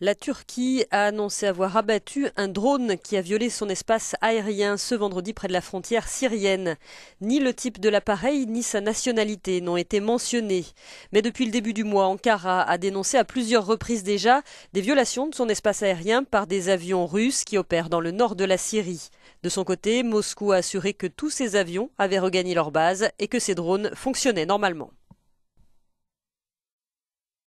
La Turquie a annoncé avoir abattu un drone qui a violé son espace aérien ce vendredi près de la frontière syrienne. Ni le type de l'appareil ni sa nationalité n'ont été mentionnés. Mais depuis le début du mois, Ankara a dénoncé à plusieurs reprises déjà des violations de son espace aérien par des avions russes qui opèrent dans le nord de la Syrie. De son côté, Moscou a assuré que tous ces avions avaient regagné leur base et que ces drones fonctionnaient normalement.